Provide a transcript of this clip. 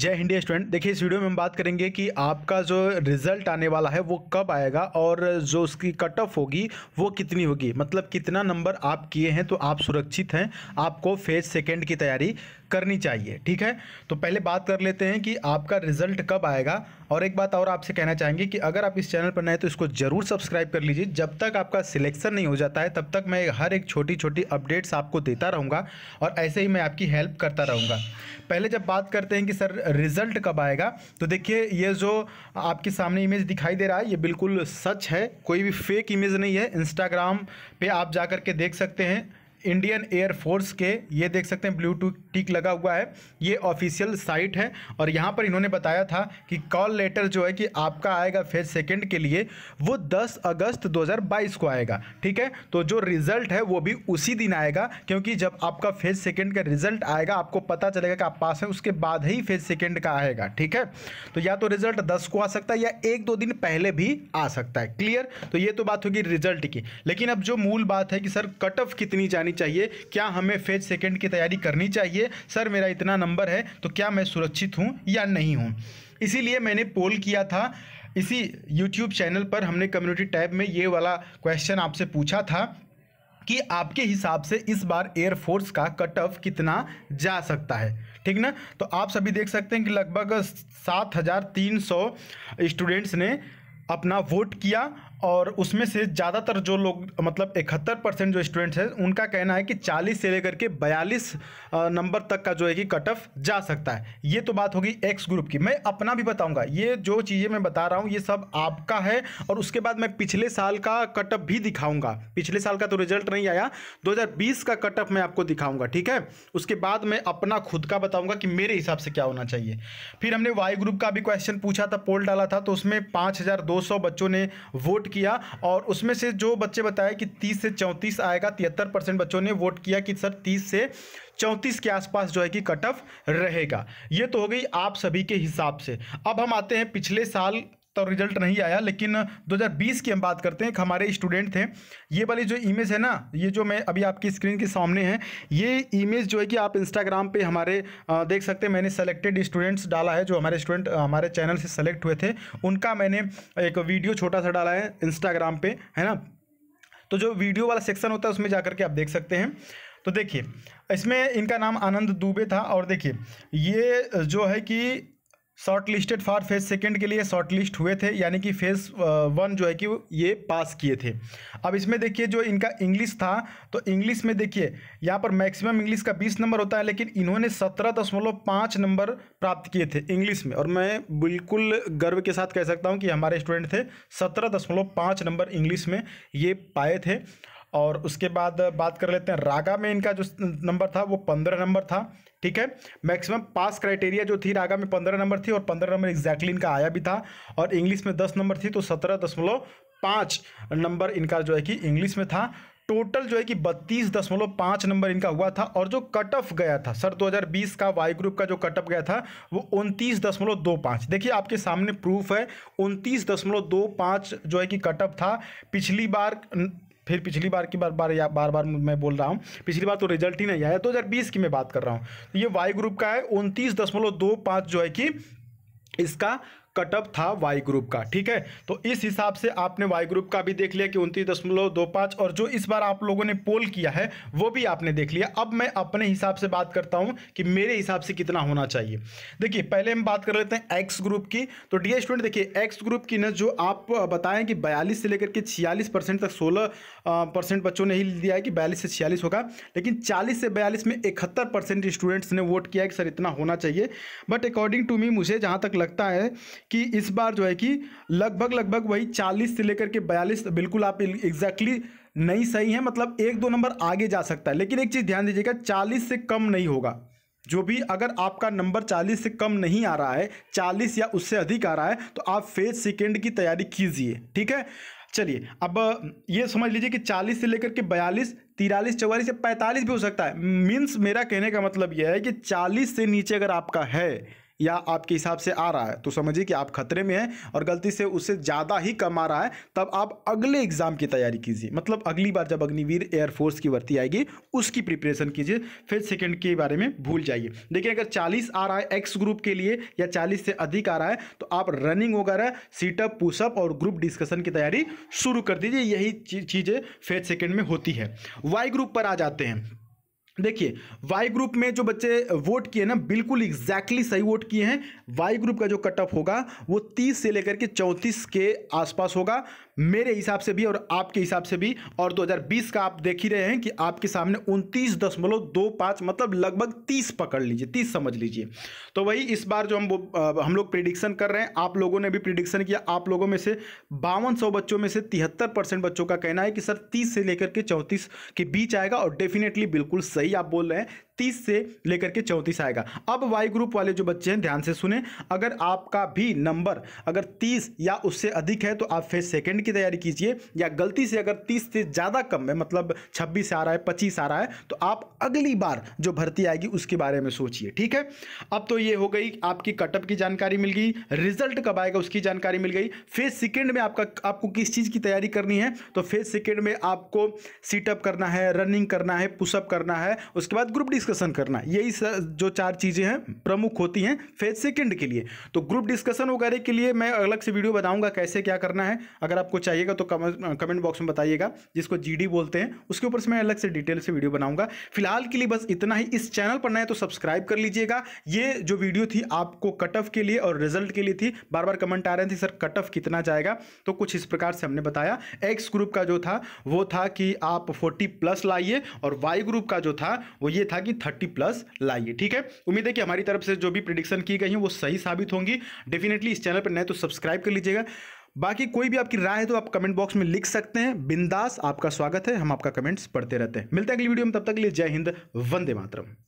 जय हिंदी स्टूडेंट देखिए इस वीडियो में हम बात करेंगे कि आपका जो रिजल्ट आने वाला है वो कब आएगा और जो उसकी कट ऑफ होगी वो कितनी होगी मतलब कितना नंबर आप किए हैं तो आप सुरक्षित हैं आपको फेज सेकेंड की तैयारी करनी चाहिए ठीक है तो पहले बात कर लेते हैं कि आपका रिजल्ट कब आएगा और एक बात और आपसे कहना चाहेंगे कि अगर आप इस चैनल पर नए तो इसको ज़रूर सब्सक्राइब कर लीजिए जब तक आपका सिलेक्शन नहीं हो जाता है तब तक मैं हर एक छोटी छोटी अपडेट्स आपको देता रहूँगा और ऐसे ही मैं आपकी हेल्प करता रहूँगा पहले जब बात करते हैं कि सर रिजल्ट कब आएगा तो देखिए ये जो आपके सामने इमेज दिखाई दे रहा है ये बिल्कुल सच है कोई भी फेक इमेज नहीं है इंस्टाग्राम पे आप जा कर के देख सकते हैं इंडियन एयर फोर्स के ये देख सकते हैं ब्लूटूथ टिक लगा हुआ है ये ऑफिशियल साइट है और यहाँ पर इन्होंने बताया था कि कॉल लेटर जो है कि आपका आएगा फेज सेकेंड के लिए वो 10 अगस्त 2022 को आएगा ठीक है तो जो रिजल्ट है वो भी उसी दिन आएगा क्योंकि जब आपका फेज सेकेंड का रिजल्ट आएगा आपको पता चलेगा कि आप पास हैं उसके बाद ही फेज सेकेंड का आएगा ठीक है तो या तो रिजल्ट दस को आ सकता है या एक दो दिन पहले भी आ सकता है क्लियर तो ये तो बात होगी रिजल्ट की लेकिन अब जो मूल बात है कि सर कट ऑफ कितनी जानी आनी चाहिए क्या हमें फेज सेकेंड की तैयारी करनी चाहिए सर मेरा इतना नंबर है तो क्या मैं सुरक्षित हूँ या नहीं हूँ इसीलिए मैंने पोल किया था इसी यूट्यूब चैनल पर हमने कम्युनिटी टैब में ये वाला क्वेश्चन आपसे पूछा था कि आपके हिसाब से इस बार एयरफोर्स का कट ऑफ कितना जा सकता है ठीक ना तो आप सभी देख सकते हैं कि लगभग सात हज़ार तीन सौ स्टूडेंट्स ने अपना वोट किया और उसमें से ज़्यादातर जो लोग मतलब इकहत्तर परसेंट जो स्टूडेंट्स हैं उनका कहना है कि 40 से लेकर के 42 नंबर तक का जो है कि कट ऑफ जा सकता है ये तो बात होगी एक्स ग्रुप की मैं अपना भी बताऊंगा ये जो चीज़ें मैं बता रहा हूँ ये सब आपका है और उसके बाद मैं पिछले साल का कट ऑफ भी दिखाऊँगा पिछले साल का तो रिजल्ट नहीं आया दो का कट ऑफ मैं आपको दिखाऊँगा ठीक है उसके बाद मैं अपना खुद का बताऊँगा कि मेरे हिसाब से क्या होना चाहिए फिर हमने वाई ग्रुप का भी क्वेश्चन पूछा था पोल डाला था तो उसमें पाँच बच्चों ने वोट वोट किया और उसमें से जो बच्चे बताए कि तीस से चौंतीस आएगा तिहत्तर परसेंट बच्चों ने वोट किया कि सर तीस से चौंतीस के आसपास जो है कि कट ऑफ रहेगा ये तो हो गई आप सभी के हिसाब से अब हम आते हैं पिछले साल तो रिजल्ट नहीं आया लेकिन 2020 की हम बात करते हैं एक हमारे स्टूडेंट थे ये वाली जो इमेज है ना ये जो मैं अभी आपकी स्क्रीन के सामने है ये इमेज जो है कि आप इंस्टाग्राम पे हमारे देख सकते हैं मैंने सेलेक्टेड स्टूडेंट्स डाला है जो हमारे स्टूडेंट हमारे चैनल से सेलेक्ट हुए थे उनका मैंने एक वीडियो छोटा सा डाला है इंस्टाग्राम पर है ना तो जो वीडियो वाला सेक्शन होता है उसमें जा के आप देख सकते हैं तो देखिए इसमें इनका नाम आनंद दुबे था और देखिए ये जो है कि shortlisted for phase second के लिए शॉर्ट लिस्ट हुए थे यानी कि फेज वन जो है कि ये पास किए थे अब इसमें देखिए जो इनका इंग्लिश था तो इंग्लिश में देखिए यहाँ पर मैक्सिमम इंग्लिश का बीस नंबर होता है लेकिन इन्होंने सत्रह दशमलव पाँच नंबर प्राप्त किए थे इंग्लिश में और मैं बिल्कुल गर्व के साथ कह सकता हूँ कि हमारे स्टूडेंट थे सत्रह दशमलव पाँच नंबर इंग्लिश में ये पाए थे और उसके बाद बात कर लेते हैं रागा में इनका जो नंबर था वो पंद्रह नंबर था ठीक है मैक्सिमम पास क्राइटेरिया जो थी रागा में पंद्रह नंबर थी और पंद्रह नंबर एग्जैक्टली इनका आया भी था और इंग्लिश में दस नंबर थी तो सत्रह दशमलव पाँच नंबर इनका जो है कि इंग्लिश में था टोटल जो है कि बत्तीस दशमलव पाँच नंबर इनका हुआ था और जो कट ऑफ गया था सर 2020 का वाई ग्रुप का जो कट ऑफ गया था वो उनतीस दशमलव दो पाँच देखिए आपके सामने प्रूफ है उनतीस दशमलव दो पाँच जो है कि कट ऑफ था पिछली बार फिर पिछली बार की बार बार या बार बार मैं बोल रहा हूँ पिछली बार तो रिजल्ट ही नहीं आया दो हजार बीस की मैं बात कर रहा हूँ ये वाई ग्रुप का है उनतीस दशमलव दो जो है कि इसका कटअप था वाई ग्रुप का ठीक है तो इस हिसाब से आपने वाई ग्रुप का भी देख लिया कि उनतीस दशमलव दो पाँच और जो इस बार आप लोगों ने पोल किया है वो भी आपने देख लिया अब मैं अपने हिसाब से बात करता हूँ कि मेरे हिसाब से कितना होना चाहिए देखिए पहले हम बात कर लेते हैं एक्स ग्रुप की तो डी स्टूडेंट देखिए एक्स ग्रुप की ना जो आप बताएं कि बयालीस से लेकर के छियालीस परसेंट तक सोलह परसेंट बच्चों ने ही दिया है कि बयालीस से छियालीस होगा लेकिन चालीस से बयालीस में इकहत्तर परसेंट स्टूडेंट्स ने वोट किया कि सर इतना होना चाहिए बट अकॉर्डिंग टू मी मुझे जहाँ तक लगता है कि इस बार जो है कि लगभग लगभग वही चालीस से लेकर के बयालीस बिल्कुल आप एग्जैक्टली नहीं सही है मतलब एक दो नंबर आगे जा सकता है लेकिन एक चीज़ ध्यान दीजिएगा चालीस से कम नहीं होगा जो भी अगर आपका नंबर 40 से कम नहीं आ रहा है 40 या उससे अधिक आ रहा है तो आप फेज सेकेंड की तैयारी कीजिए ठीक है चलिए अब ये समझ लीजिए कि 40 से लेकर के 42, तिरालीस चौवालीस या 45 भी हो सकता है मीन्स मेरा कहने का मतलब यह है कि 40 से नीचे अगर आपका है या आपके हिसाब से आ रहा है तो समझिए कि आप खतरे में हैं और गलती से उससे ज़्यादा ही कम आ रहा है तब आप अगले एग्ज़ाम की तैयारी कीजिए मतलब अगली बार जब अग्निवीर एयरफोर्स की भर्ती आएगी उसकी प्रिपरेशन कीजिए फिर सेकेंड के बारे में भूल जाइए देखिए अगर चालीस आ रहा है एक्स ग्रुप के लिए या चालीस से अधिक आ रहा है तो आप रनिंग वगैरह सीटअप पुशअप और ग्रुप डिस्कशन की तैयारी शुरू कर दीजिए यही चीज़ें फेथ सेकेंड में होती है वाई ग्रुप पर आ जाते हैं देखिए वाई ग्रुप में जो बच्चे वोट किए ना बिल्कुल एग्जैक्टली सही वोट किए हैं वाई ग्रुप का जो कट ऑफ होगा वो 30 से लेकर के 34 के आसपास होगा मेरे हिसाब से भी और आपके हिसाब से भी और 2020 का आप देख ही रहे हैं कि आपके सामने उनतीस दशमलव दो पाँच मतलब लगभग तीस पकड़ लीजिए तीस समझ लीजिए तो वही इस बार जो हम हम लोग प्रिडिक्शन कर रहे हैं आप लोगों ने भी प्रिडिक्शन किया आप लोगों में से बावन बच्चों में से तिहत्तर परसेंट बच्चों का कहना है कि सर तीस से लेकर के चौंतीस के बीच आएगा और डेफिनेटली बिल्कुल सही आप बोल रहे हैं तीस से लेकर के चौंतीस आएगा अब वाई ग्रुप वाले जो बच्चे हैं ध्यान से सुने अगर आपका भी नंबर अगर तीस या उससे अधिक है तो आप फिर सेकेंड की तैयारी कीजिए या गलती से अगर तीस से ज़्यादा कम है मतलब छब्बीस आ रहा है पच्चीस आ रहा है तो आप अगली बार जो भर्ती आएगी उसके बारे में सोचिए ठीक है अब तो ये हो गई आपकी कटअप की जानकारी मिल गई रिजल्ट कब आएगा उसकी जानकारी मिल गई फेज सेकेंड में आपका आपको किस चीज़ की तैयारी करनी है तो फेज सेकेंड में आपको सीटअप करना है रनिंग करना है पुशअप करना है उसके बाद ग्रुप डिस्क डिस्कशन करना यही जो चार चीज़ें हैं प्रमुख होती हैं फेज सेकेंड के लिए तो ग्रुप डिस्कशन वगैरह के लिए मैं अलग से वीडियो बताऊंगा कैसे क्या करना है अगर आपको चाहिएगा तो कमेंट बॉक्स में बताइएगा जिसको जी बोलते हैं उसके ऊपर से मैं अलग से डिटेल से वीडियो बनाऊंगा फिलहाल के लिए बस इतना ही इस चैनल पर नए तो सब्सक्राइब कर लीजिएगा ये जो वीडियो थी आपको कट ऑफ के लिए और रिजल्ट के लिए थी बार बार कमेंट आ रहे थे सर कट ऑफ कितना जाएगा तो कुछ इस प्रकार से हमने बताया एक्स ग्रुप का जो था वो था कि आप फोर्टी प्लस लाइए और वाई ग्रुप का जो था वो ये था कि थर्टी प्लस लाइए ठीक है उम्मीद है कि हमारी तरफ से जो भी प्रिडिक्शन की गई है वो सही साबित होंगी डेफिनेटली इस चैनल पर नए तो सब्सक्राइब कर लीजिएगा बाकी कोई भी आपकी राय है तो आप कमेंट बॉक्स में लिख सकते हैं बिंदास आपका स्वागत है हम आपका कमेंट्स पढ़ते रहते हैं मिलते हैं अगली वीडियो में तब तक के लिए जय हिंद वंदे मातरम